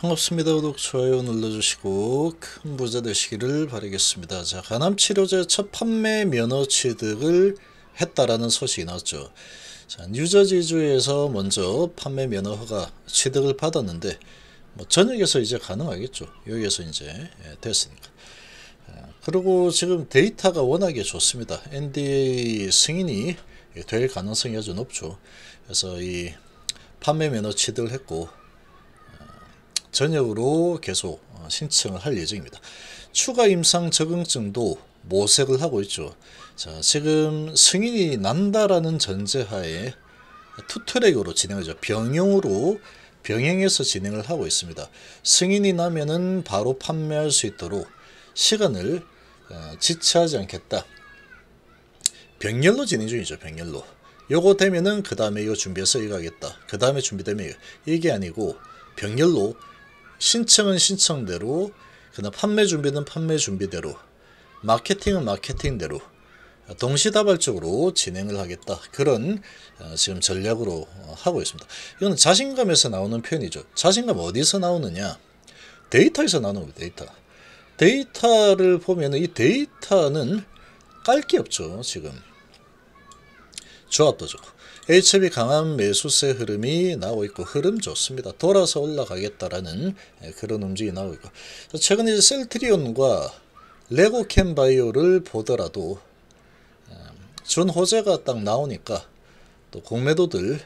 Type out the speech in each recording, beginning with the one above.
반갑습니다. 구독, 좋아요 눌러주시고 큰 부자 되시기를 바라겠습니다. 자, 간암치료제 첫 판매 면허 취득을 했다라는 소식이 나왔죠. 자, 뉴저지주에서 먼저 판매 면허 허가 취득을 받았는데 뭐 전역에서 이제 가능하겠죠. 여기에서 이제 예, 됐으니까. 아, 그리고 지금 데이터가 워낙에 좋습니다. NDA 승인이 될 가능성이 아주 높죠. 그래서 이 판매 면허 취득을 했고 저녁으로 계속 어, 신청을 할 예정입니다. 추가 임상 적응증도 모색을 하고 있죠. 자, 지금 승인이 난다라는 전제하에 투트랙으로 진행하죠. 병용으로 병행해서 진행을 하고 있습니다. 승인이 나면은 바로 판매할 수 있도록 시간을 어, 지체하지 않겠다. 병렬로 진행 중이죠. 병렬로. 요거 되면은 그 다음에 이거 준비해서 이거 하겠다. 그 다음에 준비되면 이게 아니고 병렬로 신청은 신청대로 그다음 판매 준비는 판매 준비대로 마케팅은 마케팅대로 동시다발적으로 진행을 하겠다 그런 어, 지금 전략으로 어, 하고 있습니다. 이건 자신감에서 나오는 표현이죠. 자신감 어디서 나오느냐? 데이터에서 나오는 거예요. 데이터. 데이터를 보면 이 데이터는 깔 게 없죠. 지금 조합도 좋고 HB 강한 매수세 흐름이 나오고 있고 흐름 좋습니다. 돌아서 올라가겠다라는 예, 그런 움직이 나오고 있고 최근 이 셀트리온과 레고캠 바이오를 보더라도 준호재가 예, 딱 나오니까 또 공매도들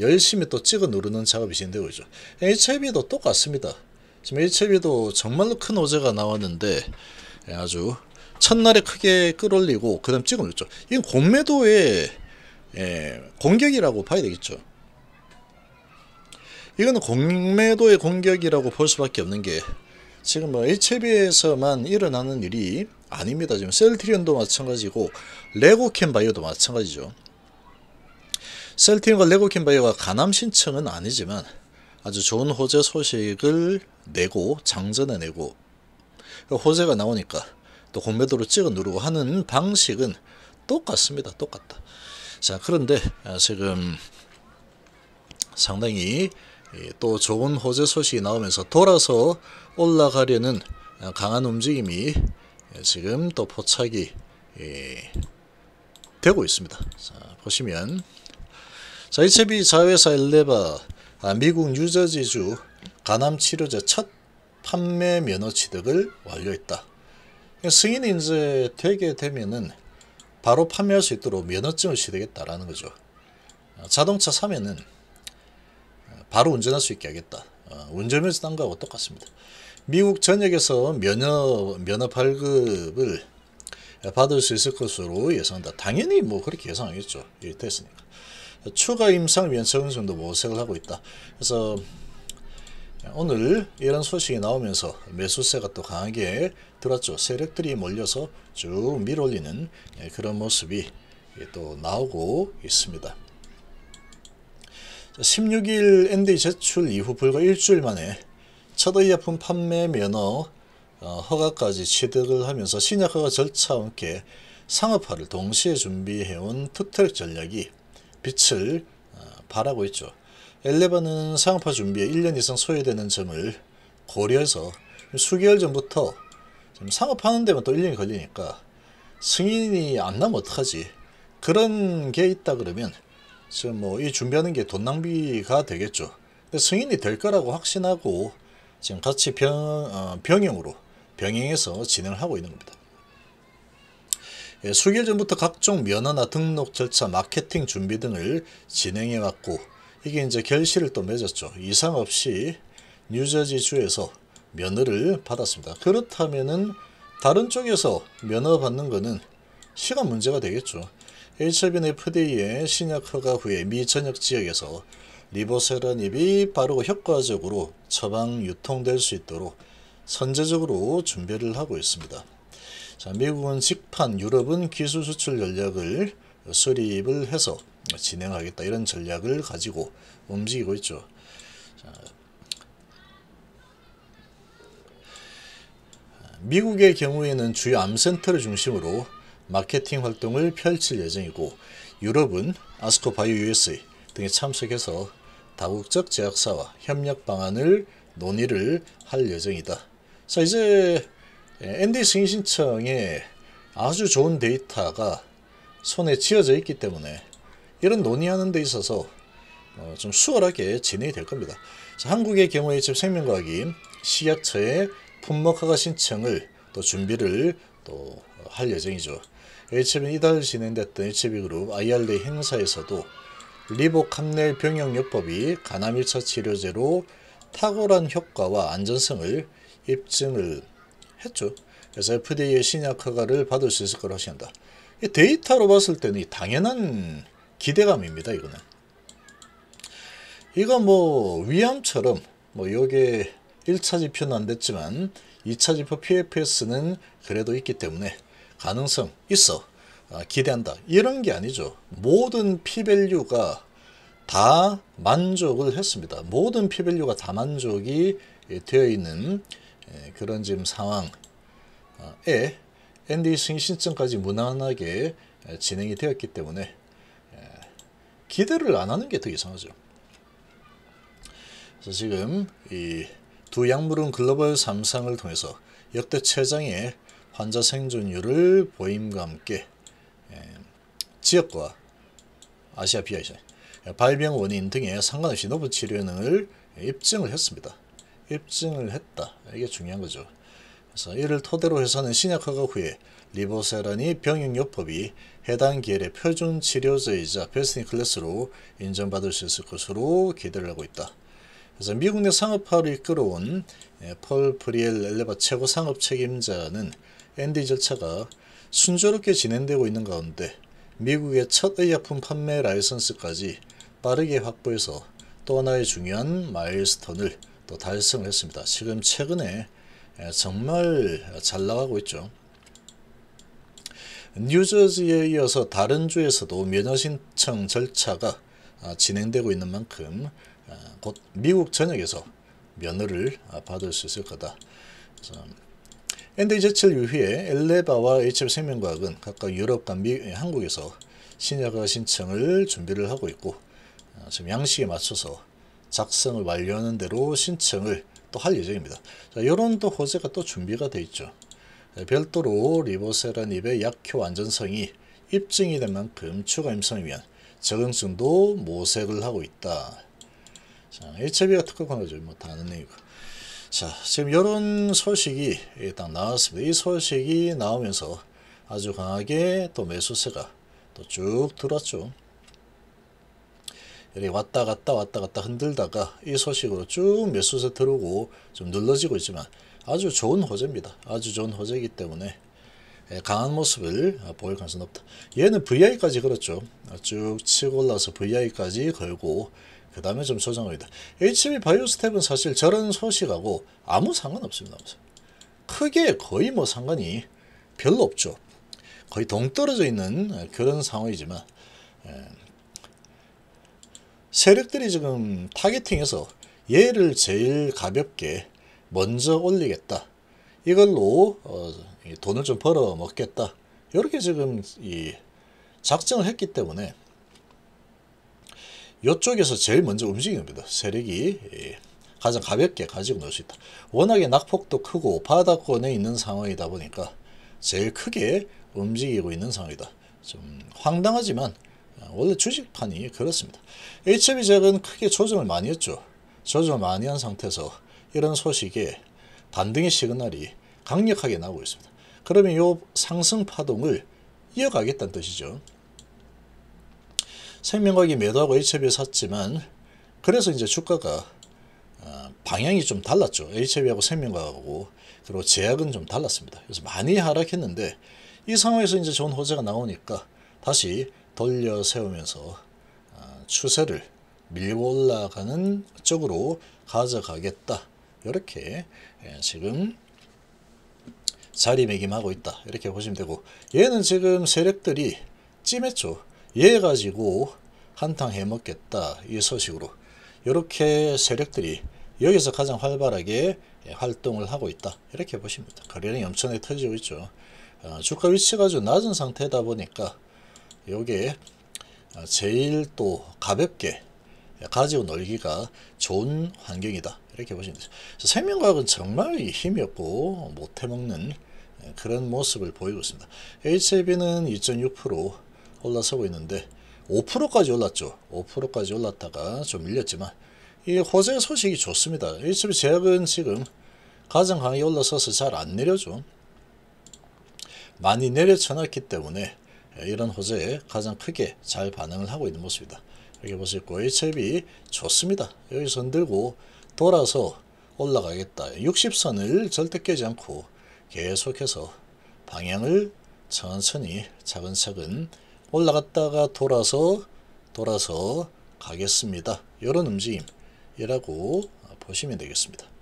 열심히 또 찍어 누르는 작업이 진행되고 있죠. h i 도 똑같습니다. 지금 h i 도 정말로 큰 호재가 나왔는데 예, 아주 첫날에 크게 끌어올리고 그 다음 찍어 눌죠 이건 공매도에 예, 공격이라고 봐야 되겠죠. 이거는 공매도의 공격이라고 볼 수밖에 없는 게 지금 뭐 HB에서만 e 일어나는 일이 아닙니다. 지금 셀트리온도 마찬가지고 레고캠 바이오도 마찬가지죠. 셀트리온과 레고캠 바이오가 가남 신청은 아니지만 아주 좋은 호재 소식을 내고 장전해 내고 호재가 나오니까 또 공매도로 찍어 누르고 하는 방식은 똑같습니다. 똑같다. 자, 그런데 아, 지금 상당히 예, 또 좋은 호재 소식이 나오면서 돌아서 올라가려는 아, 강한 움직임이 예, 지금 또 포착이 예, 되고 있습니다. 자, 보시면 자, 이체비 자회사 엘레바 아, 미국 뉴저지주 간암 치료제 첫 판매 면허 취득을 완료했다. 승인이 이제 되게 되면은 바로 판매할 수 있도록 면허증을 시되겠다라는 거죠. 어, 자동차 사면은 어, 바로 운전할 수 있게 하겠다. 어, 운전면허 딴 거하고 똑같습니다. 미국 전역에서 면허, 면허 발급을 받을 수 있을 것으로 예상한다. 당연히 뭐 그렇게 예상하겠죠. 됐으니까. 추가 임상 면허증도 모색을 하고 있다. 그래서 오늘 이런 소식이 나오면서 매수세가 또 강하게 들었죠. 세력들이 몰려서 쭉 밀어올리는 예, 그런 모습이 또 나오고 있습니다. 16일 ND 제출 이후 불과 일주일 만에 첫 의약품 판매 면허 어, 허가까지 취득을 하면서 신약허가 절차와 함께 상업화를 동시에 준비해온 투트랙 전략이 빛을 어, 발하고 있죠. 엘레바는 상업화 준비에 1년 이상 소요되는 점을 고려해서 수개월 전부터 지금 상업하는 데만 또 1년이 걸리니까 승인이 안 나면 어떡하지? 그런 게 있다 그러면 지금 뭐이 준비하는 게 돈 낭비가 되겠죠. 근데 승인이 될 거라고 확신하고 지금 같이 병, 어, 병행으로 병행해서 진행을 하고 있는 겁니다. 예, 수개월 전부터 각종 면허나 등록 절차, 마케팅 준비 등을 진행해 왔고 이게 이제 결실을 또 맺었죠. 이상 없이 뉴저지주에서 면허를 받았습니다. 그렇다면은 다른 쪽에서 면허 받는 거는 시간 문제가 되겠죠. 일차빈 FDA의 신약 허가 후에 미 전역 지역에서 리보세라닙이 빠르고 효과적으로 처방 유통될 수 있도록 선제적으로 준비를 하고 있습니다. 자, 미국은 직판, 유럽은 기술 수출 전략을 수립을 해서 진행하겠다 이런 전략을 가지고 움직이고 있죠. 자, 미국의 경우에는 주요 암센터를 중심으로 마케팅 활동을 펼칠 예정이고 유럽은 아스코 바이오 USA 등에 참석해서 다국적 제약사와 협력 방안을 논의를 할 예정이다. 자 이제 ND 승인 신청에 아주 좋은 데이터가 손에 쥐어져 있기 때문에 이런 논의하는 데 있어서 어, 좀 수월하게 진행이 될 겁니다. 자, 한국의 경우에 지금 생명과학이 식약처의 품목허가 신청을 또 준비를 또 할 예정이죠. HB는 이달 진행됐던 HB그룹 IRA 행사에서도 리보캄넬 병역요법이 간암 1차 치료제로 탁월한 효과와 안전성을 입증을 했죠. 그래서 FDA의 신약 허가를 받을 수 있을 거라 하신다. 데이터로 봤을 때는 당연한 기대감입니다. 이거는. 이거 뭐 위암처럼 뭐 요게 1차 지표는 안 됐지만 2차 지표 PFS는 그래도 있기 때문에 가능성 있어 아, 기대한다 이런 게 아니죠 모든 P밸류가 다 만족을 했습니다 모든 P밸류가 다 만족이 예, 되어 있는 예, 그런 지금 상황에 ND 승신증까지 무난하게 예, 진행이 되었기 때문에 기대를 안 하는 게 더 이상하죠 그래서 지금 이두 약물은 글로벌 삼상을 통해서 역대 최장의 환자 생존율을 보임과 함께 예, 지역과 아시아 비아시아 예, 발병 원인 등에 상관없이 높은 치료능을 입증을 했습니다. 입증을 했다. 이게 중요한 거죠. 그래서 이를 토대로 해서는 신약화가 후에 리보세란이 병역요법이 해당 계열의 표준 치료제이자 베스트 클래스로 인정받을 수 있을 것으로 기대를 하고 있다. 그래서 미국 내 상업화를 이끌어온 펄 예, 브리엘 엘레바 최고 상업 책임자는 앤디 절차가 순조롭게 진행되고 있는 가운데 미국의 첫 의약품 판매 라이선스까지 빠르게 확보해서 또 하나의 중요한 마일스톤을 또 달성을 했습니다. 지금 최근에 예, 정말 잘 나가고 있죠. 뉴저지에 이어서 다른 주에서도 면허 신청 절차가 아, 진행되고 있는 만큼 아, 곧 미국 전역에서 면허를 아, 받을 수 있을 거다. 그래서 ND 제철 유희의 엘레바와 HF 생명과학은 각각 유럽과 미, 한국에서 신약화 신청을 준비를 하고 있고 아, 지금 양식에 맞춰서 작성을 완료하는 대로 신청을 또 할 예정입니다. 자, 이런 또 호재가 또 준비가 돼 있죠. 네, 별도로 리보세라닙의 약효 안전성이 입증이 된 만큼 추가 임상 위한 적응증도 모색을 하고 있다. 자, HB가 특허한 거죠. 뭐 다른 얘기고. 자, 지금 이런 소식이 딱 나왔습니다. 이 소식이 나오면서 아주 강하게 또 매수세가 또 쭉들어죠 이렇게 왔다 갔다 왔다 갔다 흔들다가 이 소식으로 쭉 매수세 들어오고 좀 눌러지고 있지만 아주 좋은 호재입니다. 아주 좋은 호재이기 때문에 예, 강한 모습을 보일 가능성이 높다. 얘는 VI까지 걸었죠. 그렇죠. 쭉 치고 올라서 VI까지 걸고 그 다음에 좀소장합겠다 HB 바이오스텝은 사실 저런 소식하고 아무 상관없습니다. 크게 거의 뭐 상관이 별로 없죠. 거의 동떨어져 있는 그런 상황이지만 예. 세력들이 지금 타겟팅해서 얘를 제일 가볍게 먼저 올리겠다. 이걸로 어, 돈을 좀 벌어 먹겠다. 이렇게 지금 이 작정을 했기 때문에 이쪽에서 제일 먼저 움직입니다. 세력이 예. 가장 가볍게 가지고 놀 수 있다. 워낙에 낙폭도 크고 바닥권에 있는 상황이다 보니까 제일 크게 움직이고 있는 상황이다. 좀 황당하지만 아, 원래 주식판이 그렇습니다. HB 잭은 크게 조정을 많이 했죠. 조정을 많이 한 상태에서 이런 소식에 반등의 시그널이 강력하게 나오고 있습니다. 그러면 이 상승 파동을 이어가겠다는 뜻이죠. 생명과학이 매도하고 h b 샀지만 그래서 이제 주가가 아, 방향이 좀 달랐죠. HB하고 생명과학하고 그리고 제약은 좀 달랐습니다. 그래서 많이 하락했는데 이 상황에서 이제 좋은 호재가 나오니까 다시 돌려 세우면서 아, 추세를 밀고 올라가는 쪽으로 가져가겠다. 이렇게 예, 지금 자리매김하고 있다. 이렇게 보시면 되고 얘는 지금 세력들이 찜했죠. 얘 가지고 한탕 해먹겠다 이 소식으로 이렇게 세력들이 여기서 가장 활발하게 활동을 하고 있다 이렇게 보십니다. 거래이 엄청나게 터지고 있죠. 어, 주가 위치가 아주 낮은 상태다 보니까 이게 어, 제일 또 가볍게 가지고 놀기가 좋은 환경이다 이렇게 보시면 되죠. 생명과학은 정말 힘이 없고 못해먹는 그런 모습을 보이고 있습니다. HAB는 2.6% 올라서고 있는데 5%까지 올랐죠. 5%까지 올랐다가 좀 밀렸지만 이 호재 소식이 좋습니다. HB 제약은 지금 가장 강하게 올라서서 잘 안 내려죠. 많이 내려쳐놨기 때문에 이런 호재에 가장 크게 잘 반응을 하고 있는 모습이다. 이렇게 보시고 h 이 좋습니다. 여기서 흔들고 돌아서 올라가겠다. 60선을 절대 깨지 않고 계속해서 방향을 천천히 차근차근 올라갔다가 돌아서 돌아서 가겠습니다. 이런 움직임이라고 보시면 되겠습니다.